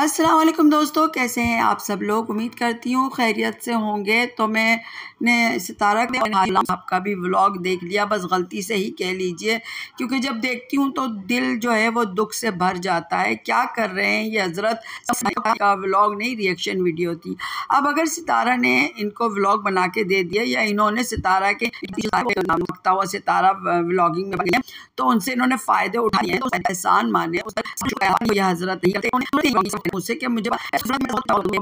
असलकुम दोस्तों कैसे हैं आप सब लोग उम्मीद करती हूँ खैरियत से होंगे तो मैंने सितारा आपका भी व्लॉग देख लिया बस गलती से ही कह लीजिए क्योंकि जब देखती हूँ तो दिल जो है वो दुख से भर जाता है क्या कर रहे हैं ये हज़रत का व्लॉग नहीं रिएक्शन वीडियो थी अब अगर सितारा ने इनको व्लॉग बना के दे दिया या इन्होंने सितारा के नमकता हुआ सितारा व्लॉगिंग में बनाया तो उनसे इन्होंने फ़ायदे उठाए तो एहसान माने यह हज़रत मुझसे कि मुझे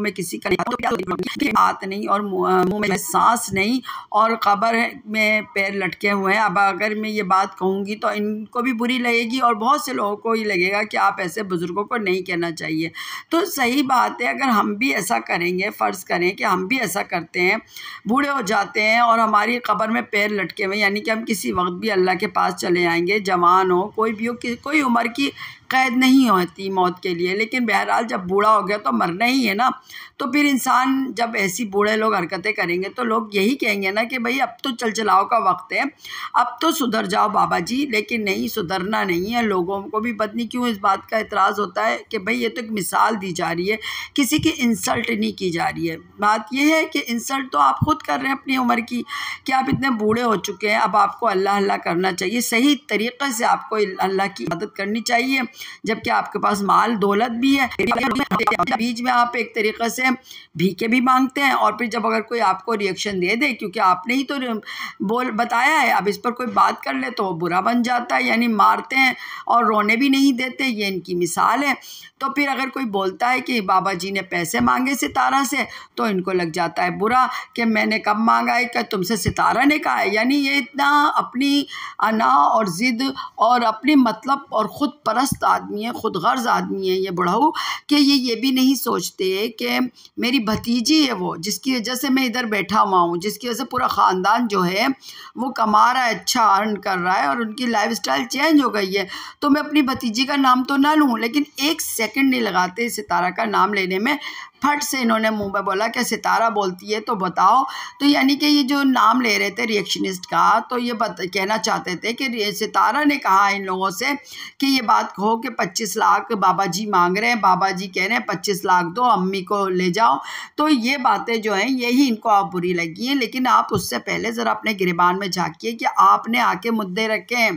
मैं किसी का नहीं तो बात नहीं और मुंह में सांस नहीं और कबर में पैर लटके हुए हैं अब अगर मैं ये बात कहूँगी तो इनको भी बुरी लगेगी और बहुत से लोगों को ये लगेगा कि आप ऐसे बुज़ुर्गों को नहीं कहना चाहिए तो सही बात है अगर हम भी ऐसा करेंगे फ़र्ज़ करें कि हम भी ऐसा करते हैं बूढ़े हो जाते हैं और हमारी कबर में पैर लटके हुए यानी कि हम किसी वक्त भी अल्लाह के पास चले आएंगे जवान हो कोई भी हो कोई उम्र की कैद नहीं होती मौत के लिए लेकिन बहरहाल जब बूढ़ा हो गया तो मरना ही है ना तो फिर इंसान जब ऐसी बूढ़े लोग हरकतें करेंगे तो लोग यही कहेंगे ना कि भाई अब तो चल चलाओ का वक्त है अब तो सुधर जाओ बाबा जी लेकिन नहीं सुधरना नहीं है लोगों को भी पत्नी क्यों इस बात का एतराज़ होता है कि भाई ये तो एक मिसाल दी जा रही है किसी की इंसल्ट नहीं की जा रही है बात यह है कि इंसल्ट तो आप खुद कर रहे हैं अपनी उम्र की कि आप इतने बूढ़े हो चुके हैं अब आपको अल्लाह अल्लाह करना चाहिए सही तरीके से आपको अल्लाह की मदद करनी चाहिए जबकि आपके पास माल दौलत भी है बीच में आप एक तरीक़े से भीखे भी मांगते हैं और फिर जब अगर कोई आपको रिएक्शन दे दे क्योंकि आपने ही तो बोल बताया है अब इस पर कोई बात कर ले तो बुरा बन जाता है यानी मारते हैं और रोने भी नहीं देते ये इनकी मिसाल है तो फिर अगर कोई बोलता है कि बाबा जी ने पैसे मांगे सितारा से तो इनको लग जाता है बुरा कि मैंने कब मांगा है क्या तुमसे सितारा ने कहा है यानी ये इतना अपनी अना और ज़िद और अपने मतलब और ख़ुद परस्त आदमी है खुद गर्ज आदमी है ये बुढ़ाऊ कि ये ये भी नहीं सोचते कि मेरी भतीजी है वो जिसकी वजह से मैं इधर बैठा हुआ हूँ जिसकी वजह से पूरा ख़ानदान जो है वो कमा रहा है अच्छा अर्न कर रहा है और उनकी लाइफ स्टाइल चेंज हो गई है तो मैं अपनी भतीजी का नाम तो ना लूँ लेकिन एक सेकेंड नहीं लगाते सितारा का नाम लेने में फट से इन्होंने मुंह में बोला कि सितारा बोलती है तो बताओ तो यानी कि ये जो नाम ले रहे थे रिएक्शनिस्ट का तो ये बत, कहना चाहते थे कि सितारा ने कहा इन लोगों से कि ये बात कहो कि पच्चीस लाख बाबा जी मांग रहे हैं बाबा जी कह रहे हैं पच्चीस लाख दो अम्मी को ले जाओ तो ये बातें जो हैं यही इनको आप बुरी लगी हैं लेकिन आप उससे पहले ज़रा अपने गिरबान में झाँकिए कि आपने आके मुद्दे रखे हैं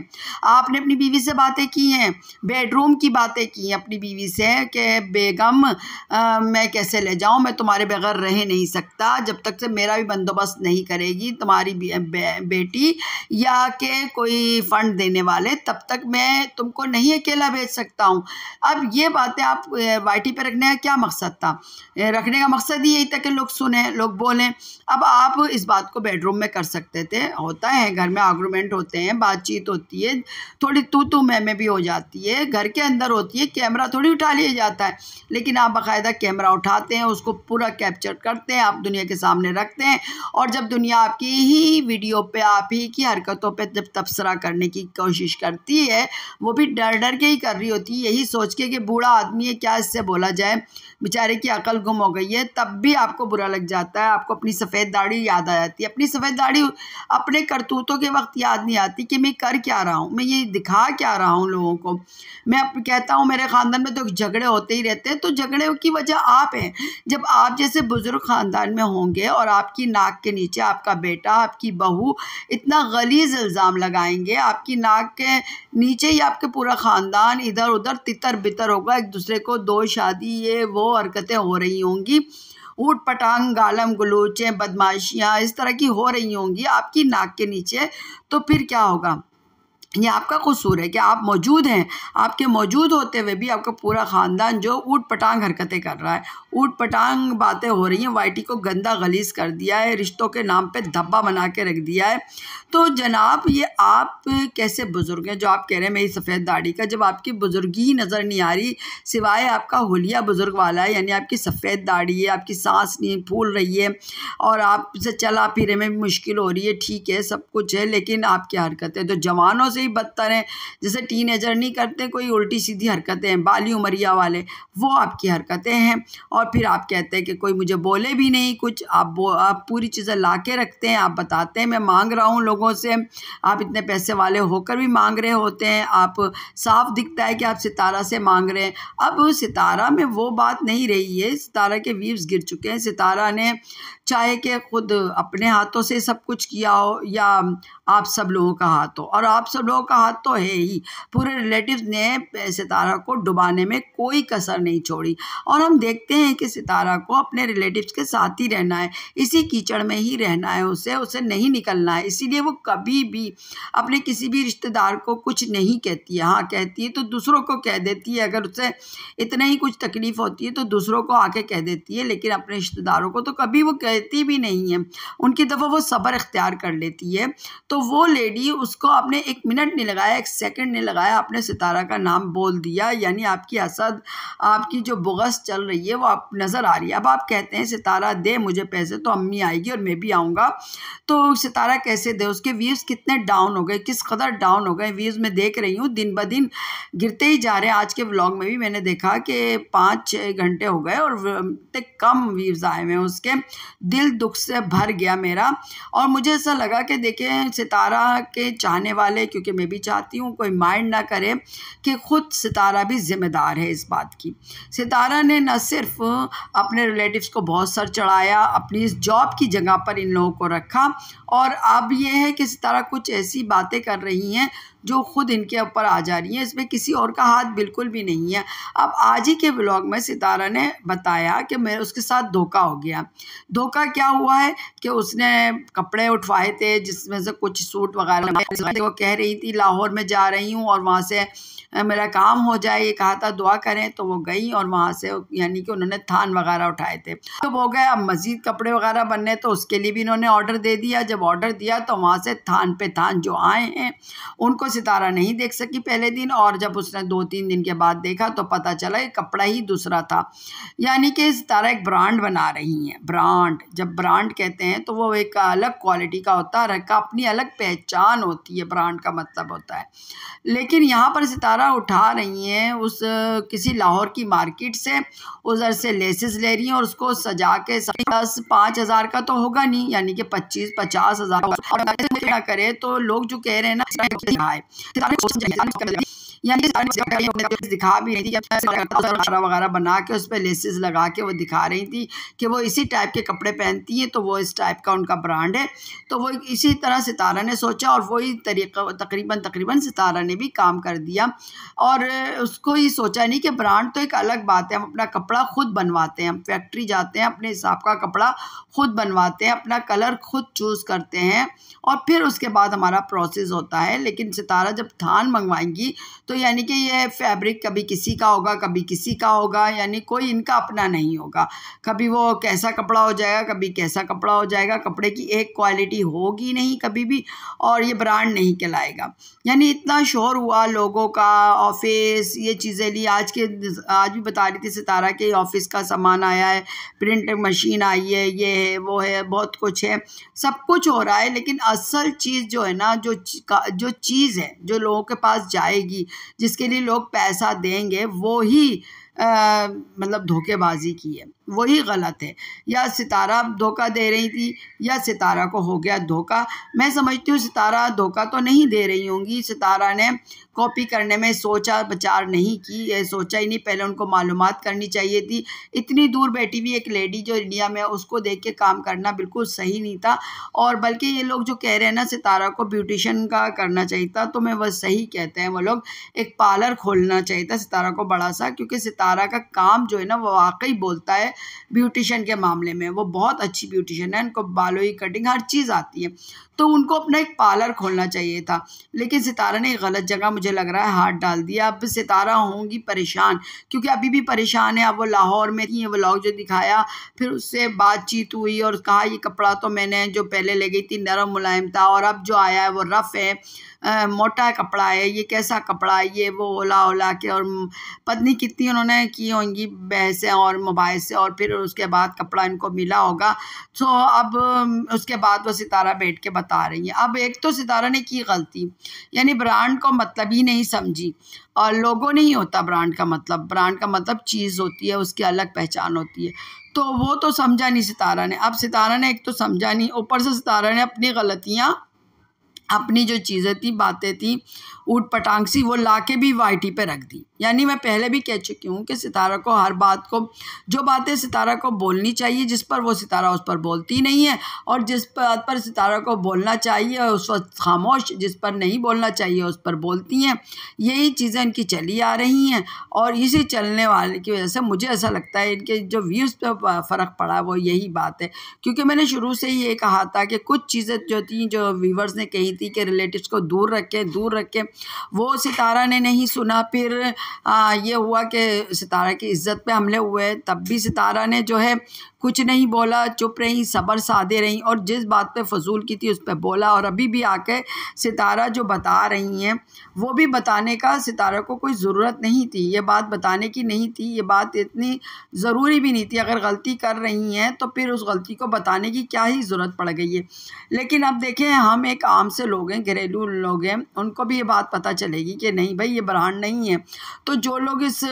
आपने अपनी बीवी से बातें की हैं बेडरूम की बातें की हैं अपनी बीवी से कि बेगम आ, मैं कैसे से ले जाओ मैं तुम्हारे बगैर रह नहीं सकता जब तक से मेरा भी बंदोबस्त नहीं करेगी तुम्हारी बे, बे, बेटी या के कोई फ़ंड देने वाले तब तक मैं तुमको नहीं अकेला भेज सकता हूँ अब ये बातें आप वाई पे रखने का क्या मकसद था रखने का मकसद ही यही था कि लोग सुने लोग बोलें अब आप इस बात को बेडरूम में कर सकते थे होता है घर में आर्गूमेंट होते हैं बातचीत होती है थोड़ी तू तू मैं में भी हो जाती है घर के अंदर होती है कैमरा थोड़ी उठा लिया जाता है लेकिन आप बाकायदा कैमरा उठा उठाते हैं उसको पूरा कैप्चर करते हैं आप दुनिया के सामने रखते हैं और जब दुनिया आपकी ही वीडियो पे आप ही की हरकतों पे जब तबसरा करने की कोशिश करती है वो भी डर डर के ही कर रही होती है यही सोच के कि बूढ़ा आदमी है क्या इससे बोला जाए बेचारे की अकल गुम हो गई है तब भी आपको बुरा लग जाता है आपको अपनी सफ़ेद दाढ़ी याद आ जाती है अपनी सफ़ेद दाढ़ी अपने करतूतों के वक्त याद नहीं आती कि मैं कर क्या रहा हूँ मैं ये दिखा क्या रहा हूँ लोगों को मैं कहता हूँ मेरे ख़ानदान में तो झगड़े होते ही रहते हैं तो झगड़े की वजह आप हैं जब आप जैसे बुज़ुर्ग ख़ानदान में होंगे और आपकी नाक के नीचे आपका बेटा आपकी बहू इतना गलीज इल्ज़ाम लगाएंगे आपकी नाक के नीचे ही आपके पूरा ख़ानदान इधर उधर तितर बितर होगा एक दूसरे को दो शादी ये वो हरकतें हो रही होंगी ऊट पटांग गालम गलूचें बदमाशियाँ इस तरह की हो रही होंगी आपकी नाक के नीचे तो फिर क्या होगा ये आपका कसूर है कि आप मौजूद हैं आपके मौजूद होते हुए भी आपका पूरा ख़ानदान जो ऊट पटांग हरकतें कर रहा है ऊट पटांग बातें हो रही हैं वाईटी को गंदा गलीस कर दिया है रिश्तों के नाम पे धब्बा बना के रख दिया है तो जनाब ये आप कैसे बुज़ुर्ग हैं जो आप कह रहे हैं मेरी सफ़ेद दाढ़ी का जब आपकी बुज़ुर्गी नज़र नहीं आ रही सिवाय आपका होलिया बुज़ुर्ग वाला है यानी आपकी सफ़ेद दाढ़ी है आपकी सांस नहीं फूल रही है और आपसे चला फिरे में भी मुश्किल हो रही है ठीक है सब कुछ है लेकिन आपकी हरकतें तो जवानों से ही बदतर हैं जैसे टीन नहीं करते कोई उल्टी सीधी हरकतें हैं बाली उमरिया वाले वो आपकी हरकतें हैं और और फिर आप कहते हैं कि कोई मुझे बोले भी नहीं कुछ आप बो आप पूरी चीज़ें ला के रखते हैं आप बताते हैं मैं मांग रहा हूँ लोगों से आप इतने पैसे वाले होकर भी मांग रहे होते हैं आप साफ दिखता है कि आप सितारा से मांग रहे हैं अब सितारा में वो बात नहीं रही है सितारा के व्यूज़ गिर चुके हैं सितारा ने चाहे कि खुद अपने हाथों से सब कुछ किया हो या आप सब लोगों का हाथ हो और आप सब लोगों का हाथ तो है ही पूरे रिलेटिव ने सितारा को डुबाने में कोई कसर नहीं छोड़ी और हम देखते हैं है कि सितारा को अपने रिलेटिव्स के साथ ही रहना है इसी कीचड़ में ही रहना है उसे उसे नहीं निकलना है इसीलिए वो कभी भी अपने किसी भी रिश्तेदार को कुछ नहीं कहती है हाँ कहती है तो दूसरों को कह देती है अगर उसे इतना ही कुछ तकलीफ़ होती है तो दूसरों को आके कह देती है लेकिन अपने रिश्तेदारों को तो कभी वो कहती भी नहीं है उनकी दफ़ा वो सब्र अख्तियार कर लेती है तो वो लेडी उसको आपने एक मिनट नहीं लगाया एक सेकंड नहीं लगाया आपने सितारा का नाम बोल दिया यानी आपकी असद आपकी जो बुगस चल रही है वो आप नज़र आ रही है अब आप कहते हैं सितारा दे मुझे पैसे तो अम्मी आएगी और मैं भी आऊँगा तो सितारा कैसे दे उसके व्यूज़ कितने डाउन हो गए किस कदर डाउन हो गए व्यूज़ मैं देख रही हूँ दिन ब दिन गिरते ही जा रहे हैं आज के ब्लॉग में भी मैंने देखा कि पाँच छः घंटे हो गए और कम व्यूज़ आए हुए उसके दिल दुख से भर गया मेरा और मुझे ऐसा लगा कि देखें सितारा के चाहने वाले क्योंकि मैं भी चाहती हूँ कोई माइंड ना करे कि ख़ुद सितारा भी ज़िम्मेदार है इस बात की सितारा ने न सिर्फ़ अपने रिलेटिव्स को बहुत सर चढ़ाया अपनी इस जॉब की जगह पर इन लोगों को रखा और अब ये है कि सितारा कुछ ऐसी बातें कर रही हैं जो ख़ुद इनके ऊपर आ जा रही हैं इसमें किसी और का हाथ बिल्कुल भी नहीं है अब आज ही के ब्लॉग में सितारा ने बताया कि मेरे उसके साथ धोखा हो गया धोखा क्या हुआ है कि उसने कपड़े उठवाए थे जिसमें से कुछ सूट वगैरह वो कह रही थी लाहौर में जा रही हूँ और वहाँ से मेरा काम हो जाए ये कहा था दुआ करें तो वो गई और वहाँ से यानी कि उन्होंने थान वगैरह उठाए थे तो हो गए अब मज़ीद कपड़े वगैरह बनने तो उसके लिए भी इन्होंने ऑर्डर दे दिया जब ऑर्डर दिया तो वहाँ से थान पे थान जो आए हैं उनको सितारा नहीं देख सकी पहले दिन और जब उसने दो तीन दिन के बाद देखा तो पता चला कि कपड़ा ही दूसरा था यानी कि सितारा एक ब्रांड बना रही हैं ब्रांड जब ब्रांड कहते हैं तो वो एक अलग क्वालिटी का होता है का अपनी अलग पहचान होती है ब्रांड का मतलब होता है लेकिन यहाँ पर सितारा उठा रही हैं उस किसी लाहौर की मार्केट से उधर से लेसेस ले रही हैं और उसको सजा के दस पाँच हज़ार का तो होगा नहीं यानी कि पच्चीस पचास पचास हजार करे तो लोग जो कह रहे हैं ना यानी तो दिखा भी रही थी अच्छा वगैरह बना के उस पर लेसेस लगा के वो दिखा रही थी कि वो इसी टाइप के कपड़े पहनती हैं तो वो इस टाइप का उनका ब्रांड है तो वो इसी तरह सितारा ने सोचा और वही तरीका तकरीबन तकरीबन सितारा ने भी काम कर दिया और उसको ये सोचा नहीं कि ब्रांड तो एक अलग बात है हम अपना कपड़ा खुद बनवाते हैं हम फैक्ट्री जाते हैं अपने हिसाब का कपड़ा खुद बनवाते हैं अपना कलर खुद चूज़ करते हैं और फिर उसके बाद हमारा प्रोसेस होता है लेकिन सितारा जब थान मंगवाएंगी तो तो यानी कि ये फैब्रिक कभी किसी का होगा कभी किसी का होगा यानी कोई इनका अपना नहीं होगा कभी वो कैसा कपड़ा हो जाएगा कभी कैसा कपड़ा हो जाएगा कपड़े की एक क्वालिटी होगी नहीं कभी भी और ये ब्रांड नहीं कहलाएगा यानी इतना शोर हुआ लोगों का ऑफिस ये चीज़ें ली आज के आज भी बता रही थी सितारा के ऑफिस का सामान आया है प्रिंट मशीन आई है ये है वो है बहुत कुछ है सब कुछ हो रहा है लेकिन असल चीज़ जो है ना जो जो चीज़ है जो लोगों के पास जाएगी जिसके लिए लोग पैसा देंगे वो ही मतलब धोखेबाजी की है वही गलत है या सितारा धोखा दे रही थी या सितारा को हो गया धोखा मैं समझती हूँ सितारा धोखा तो नहीं दे रही होंगी सितारा ने कॉपी करने में सोचा विचार नहीं की ये सोचा ही नहीं पहले उनको मालूम करनी चाहिए थी इतनी दूर बैठी हुई एक लेडी जो इंडिया में उसको देख के काम करना बिल्कुल सही नहीं था और बल्कि ये लोग जो कह रहे हैं ना सितारा को ब्यूटिशन का करना चाहिए था तो मैं वह सही कहते हैं वो लोग एक पार्लर खोलना चाहिए था सितारा को बड़ा सा क्योंकि सितारा का काम जो है ना वो वाकई बोलता है ब्यूटिशियन के मामले में वो बहुत अच्छी ब्यूटिशियन है उनको बालों की कटिंग हर चीज़ आती है तो उनको अपना एक पार्लर खोलना चाहिए था लेकिन सितारा ने गलत जगह मुझे लग रहा है हाथ डाल दिया अब सितारा होंगी परेशान क्योंकि अभी भी परेशान है अब वो लाहौर में थी वो जो दिखाया फिर उससे बातचीत हुई और कहा ये कपड़ा तो मैंने जो पहले ले गई थी नरम मुलायम था और अब जो आया है वो रफ़ है आ, मोटा कपड़ा है ये कैसा कपड़ा है ये वो ओला ओला के और पत्नी कितनी उन्होंने की होंगी बहसें और मोबाइल से और फिर उसके बाद कपड़ा इनको मिला होगा तो अब उसके बाद वो सितारा बैठ के बता बता रही हैं अब एक तो सितारा ने की गलती यानी ब्रांड को मतलब ही नहीं समझी और ने नहीं होता ब्रांड का मतलब ब्रांड का मतलब चीज़ होती है उसकी अलग पहचान होती है तो वो तो समझा नहीं सितारा ने अब सितारा ने एक तो समझा नहीं ऊपर से सितारा ने अपनी गलतियाँ अपनी जो चीज़ें थी बातें थी ऊट पटांग सी वो ला के भी वाई पे रख दी यानी मैं पहले भी कह चुकी हूँ कि सितारा को हर बात को जो बातें सितारा को बोलनी चाहिए जिस पर वो सितारा उस पर बोलती नहीं है और जिस बात पर सितारा को बोलना चाहिए उस वक्त खामोश जिस पर नहीं बोलना चाहिए उस पर बोलती हैं यही चीज़ें इनकी चली आ रही हैं और इसी चलने वाले की वजह से मुझे ऐसा लगता है इनके जो व्यूज़ पर फ़र्क पड़ा वो यही बात है क्योंकि मैंने शुरू से ही ये कहा था कि कुछ चीज़ें जो थी जो व्यूवर्स ने कही थी कि रिलेटिव को दूर रखें दूर रखें वो सितारा ने नहीं सुना फिर ये हुआ कि सितारा की इज़्ज़त पे हमले हुए तब भी सितारा ने जो है कुछ नहीं बोला चुप रहीं सब्र साधे रहीं और जिस बात पे फजूल की थी उस पर बोला और अभी भी आके सितारा जो बता रही हैं वो भी बताने का सितारा को कोई ज़रूरत नहीं थी ये बात बताने की नहीं थी ये बात इतनी ज़रूरी भी नहीं थी अगर गलती कर रही हैं तो फिर उस गलती को बताने की क्या ही ज़रूरत पड़ गई है लेकिन अब देखें हम एक आम से लोग हैं घरेलू लोग हैं उनको भी ये बात पता चलेगी कि नहीं भाई ये ब्रांड नहीं है तो जो लोग इस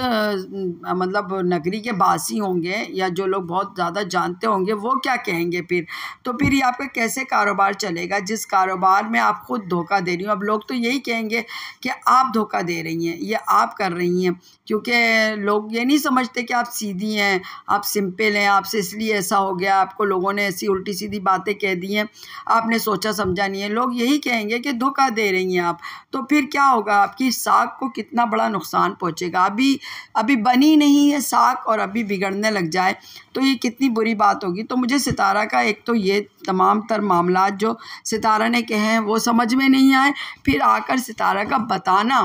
मतलब नगरी के बासी होंगे या जो लोग बहुत ज़्यादा ज़्यादा जानते होंगे वो क्या कहेंगे फिर तो फिर ये आपका कैसे कारोबार चलेगा जिस कारोबार में आप खुद धोखा दे रही हूँ अब लोग तो यही कहेंगे कि आप धोखा दे रही हैं ये आप कर रही हैं क्योंकि लोग ये नहीं समझते कि आप सीधी हैं आप सिंपल हैं आपसे इसलिए ऐसा हो गया आपको लोगों ने ऐसी उल्टी सीधी बातें कह दी हैं आपने सोचा समझा नहीं है लोग यही कहेंगे कि धोखा दे रही हैं आप तो फिर क्या होगा आपकी साग को कितना बड़ा नुकसान पहुँचेगा अभी अभी बनी नहीं है साग और अभी बिगड़ने लग जाए तो ये कितनी बुरी बात होगी तो मुझे सितारा का एक तो ये तमाम तर मामला जो सितारा ने कहे हैं वो समझ में नहीं आए फिर आकर सितारा का बताना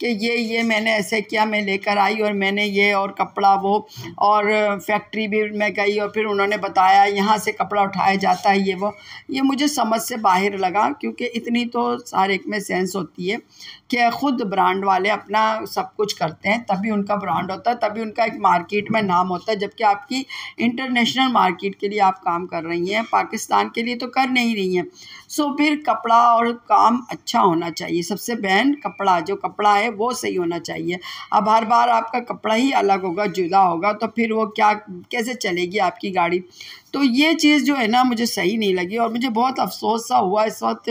कि ये ये मैंने ऐसे किया मैं लेकर आई और मैंने ये और कपड़ा वो और फैक्ट्री भी मैं गई और फिर उन्होंने बताया यहाँ से कपड़ा उठाया जाता है ये वो ये मुझे समझ से बाहर लगा क्योंकि इतनी तो हर एक में सेंस होती है कि ख़ुद ब्रांड वाले अपना सब कुछ करते हैं तभी उनका ब्रांड होता है तभी उनका एक मार्केट में नाम होता है जबकि आपकी इंटरनेशनल मार्केट के लिए आप काम कर रही हैं पाकिस्तान पाकिस्तान के लिए तो कर नहीं रही हैं सो फिर कपड़ा और काम अच्छा होना चाहिए सबसे बहन कपड़ा जो कपड़ा है वो सही होना चाहिए अब हर बार आपका कपड़ा ही अलग होगा जुदा होगा तो फिर वो क्या कैसे चलेगी आपकी गाड़ी तो ये चीज़ जो है ना मुझे सही नहीं लगी और मुझे बहुत अफसोस सा हुआ इस वक्त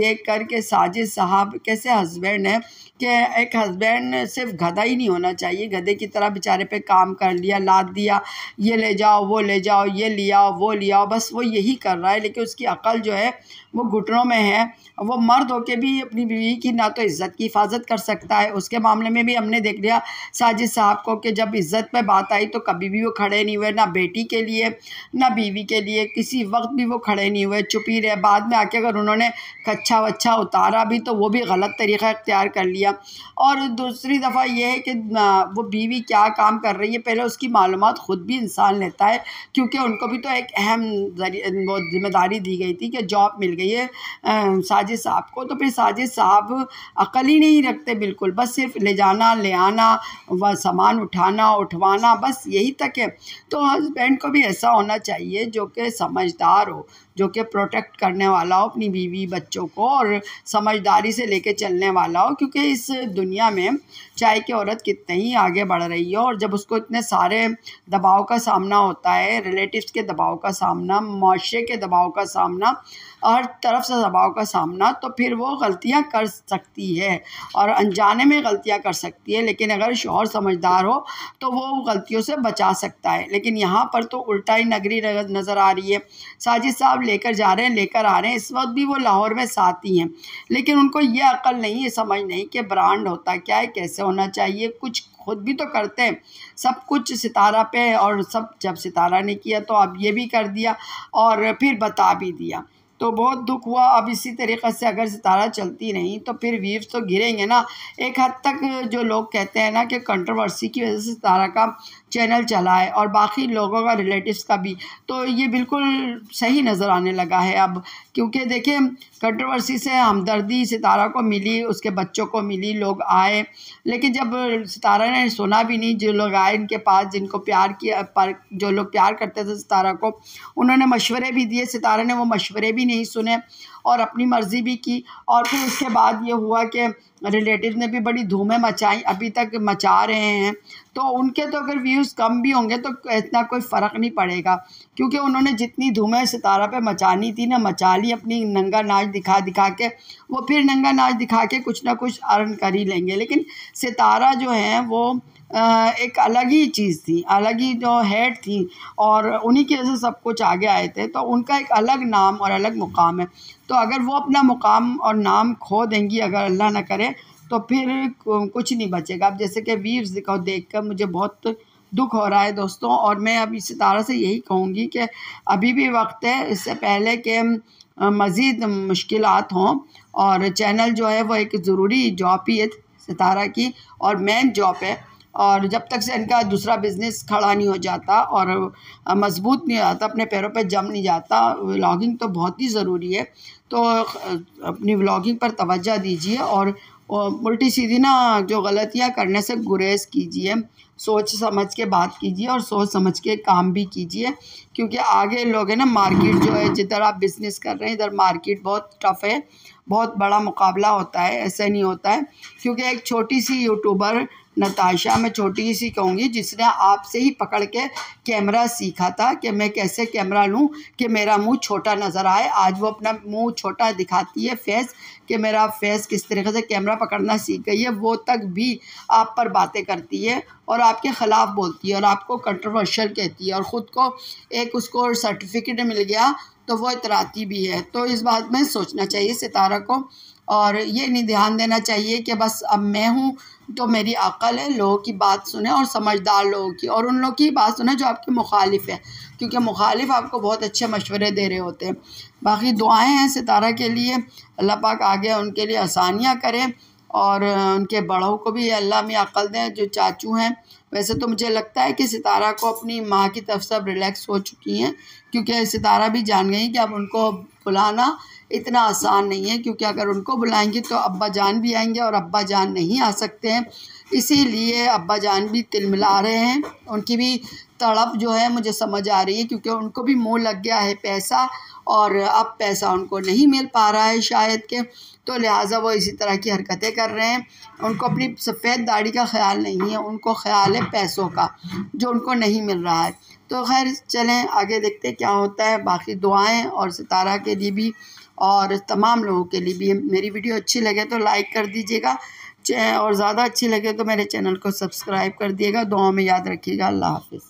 देख कर के साजिद साहब कैसे हस्बैंड हैं कि एक हस्बैंड सिर्फ गधा ही नहीं होना चाहिए गधे की तरह बेचारे पे काम कर लिया लाद दिया ये ले जाओ वो ले जाओ ये लिया वो लिया बस वो यही कर रहा है लेकिन उसकी अकल जो है वो घुटनों में है वो मर्द हो के भी अपनी बीवी की ना तो इज़्ज़त की हिफाजत कर सकता है उसके मामले में भी हमने देख लिया साजिद साहब को कि जब इज़्ज़त पर बात आई तो कभी भी वो खड़े नहीं हुए ना बेटी के लिए ना बीवी के लिए किसी वक्त भी वो खड़े नहीं हुए चुप ही रहे बाद में आके अगर उन्होंने कच्छा वच्छा उतारा भी तो वो भी गलत तरीका इख्तियार कर लिया और दूसरी दफ़ा यह है कि वो बीवी क्या काम कर रही है पहले उसकी मालूम ख़ुद भी इंसान लेता है क्योंकि उनको भी तो एक अहम वो जिम्मेदारी दी गई थी कि जॉब मिल गई है साजिद साहब को तो फिर साजिद साहब अकल ही नहीं रखते बिल्कुल बस सिर्फ ले जाना ले आना व सामान उठाना उठवाना बस यही तक है तो हस्बैंड को भी ऐसा होना चाहिए जो कि समझदार हो जो कि प्रोटेक्ट करने वाला हो अपनी बीवी बच्चों को और समझदारी से लेके चलने वाला हो क्योंकि इस दुनिया में चाहे कि औरत कितने ही आगे बढ़ रही है और जब उसको इतने सारे दबाव का सामना होता है रिलेटिव्स के दबाव का सामना माशरे के दबाव का सामना और तरफ से दबाव का सामना तो फिर वो गलतियाँ कर सकती है और अनजाने में गलतियाँ कर सकती है लेकिन अगर शोहर समझदार हो तो वो गलतियों से बचा सकता है लेकिन यहाँ पर तो उल्टा ही नगरी नज़र आ रही है साजिद साहब लेकर जा रहे हैं लेकर आ रहे हैं इस वक्त भी वो लाहौर में साथी हैं लेकिन उनको ये अकल नहीं है समझ नहीं कि ब्रांड होता क्या है कैसे होना चाहिए कुछ खुद भी तो करते हैं सब कुछ सितारा पे और सब जब सितारा ने किया तो अब ये भी कर दिया और फिर बता भी दिया तो बहुत दुख हुआ अब इसी तरीक़े से अगर सितारा चलती नहीं तो फिर वीव्स तो गिरेंगे ना एक हद तक जो लोग कहते हैं ना कि कंट्रोवर्सी की वजह से सितारा का चैनल चला है और बाकी लोगों का रिलेटिव्स का भी तो ये बिल्कुल सही नज़र आने लगा है अब क्योंकि देखिए कंट्रोवर्सी से हमदर्दी सितारा को मिली उसके बच्चों को मिली लोग आए लेकिन जब सितारा ने सुना भी नहीं जो लोग आए इनके पास जिनको प्यार किया पर जो लोग प्यार करते थे सितारा को उन्होंने मशवरे भी दिए सितारा ने वो मशवरे भी नहीं नहीं सुने और अपनी मर्ज़ी भी की और फिर उसके बाद ये हुआ कि रिलेटिव ने भी बड़ी धूमें मचाई अभी तक मचा रहे हैं तो उनके तो अगर व्यूज़ कम भी होंगे तो इतना कोई फ़र्क नहीं पड़ेगा क्योंकि उन्होंने जितनी धूमें सितारा पे मचानी थी ना मचा ली अपनी नंगा नाच दिखा दिखा के वो फिर नंगा नाच दिखा के कुछ ना कुछ अर्न कर ही लेंगे लेकिन सितारा जो है वो एक अलग ही चीज़ थी अलग ही जो हेड थी और उन्हीं की वजह से सब कुछ आगे आए थे तो उनका एक अलग नाम और अलग मुकाम है तो अगर वो अपना मुकाम और नाम खो देंगी अगर अल्लाह ना करे तो फिर कुछ नहीं बचेगा अब जैसे कि वीर को देख कर मुझे बहुत दुख हो रहा है दोस्तों और मैं अब इस सितारा से यही कहूँगी कि अभी भी वक्त है इससे पहले कि मज़ीद मुश्किल हों और चैनल जो है वो एक ज़रूरी जॉब ही है सितारा की और मेन जॉब है और जब तक से इनका दूसरा बिज़नेस खड़ा नहीं हो जाता और मजबूत नहीं आता अपने पैरों पे जम नहीं जाता व्लॉगिंग तो बहुत ही ज़रूरी है तो अपनी व्लॉगिंग पर तवज्जो दीजिए और उल्टी सीधी ना जो गलतियाँ करने से गुरेज कीजिए सोच समझ के बात कीजिए और सोच समझ के काम भी कीजिए क्योंकि आगे लोग हैं ना मार्केट जो है जिधर आप बिज़नेस कर रहे हैं इधर मार्केट बहुत टफ़ है बहुत बड़ा मुकाबला होता है ऐसा नहीं होता है क्योंकि एक छोटी सी यूट्यूबर नताशा मैं छोटी सी कहूँगी जिसने आपसे ही पकड़ के कैमरा सीखा था कि मैं कैसे कैमरा लूँ कि मेरा मुंह छोटा नज़र आए आज वो अपना मुंह छोटा दिखाती है फेस कि मेरा फेस किस तरीके से कैमरा पकड़ना सीख गई है वो तक भी आप पर बातें करती है और आपके ख़िलाफ़ बोलती है और आपको कंट्रोवर्शल कहती है और ख़ुद को एक उसको सर्टिफिकेट मिल गया तो वो इतराती भी है तो इस बात में सोचना चाहिए सितारा को और ये नहीं ध्यान देना चाहिए कि बस अब मैं हूँ तो मेरी अकल है लोगों की बात सुने और समझदार लोगों की और उन लोगों की बात सुने जो आपके मुखालिफ है क्योंकि मुखालिफ आपको बहुत अच्छे मशवरे दे रहे होते हैं बाकी दुआएं हैं सितारा के लिए अल्लाह पाक आगे उनके लिए आसानियाँ करें और उनके बड़ों को भी अल्लाह में अकल दें जो चाचू हैं वैसे तो मुझे लगता है कि सितारा को अपनी माँ की तरफ सब रिलैक्स हो चुकी हैं क्योंकि सितारा भी जान गई कि अब उनको बुलाना इतना आसान नहीं है क्योंकि अगर उनको बुलाएंगे तो अब्बा जान भी आएंगे और अब्बा जान नहीं आ सकते हैं इसीलिए अब्बा जान भी तिलमिला रहे हैं उनकी भी तड़प जो है मुझे समझ आ रही है क्योंकि उनको भी मुँह लग गया है पैसा और अब पैसा उनको नहीं मिल पा रहा है शायद के तो लिहाजा वो इसी तरह की हरकतें कर रहे हैं उनको अपनी सफ़ेद दाढ़ी का ख्याल नहीं है उनको ख्याल है पैसों का जो उनको नहीं मिल रहा है तो खैर चलें आगे देखते क्या होता है बाकी दुआएं और सितारा के लिए भी और तमाम लोगों के लिए भी मेरी वीडियो अच्छी लगे तो लाइक कर दीजिएगा और ज़्यादा अच्छी लगे तो मेरे चैनल को सब्सक्राइब कर दिएगा दुआ में याद रखिएगा अल्लाह हाफि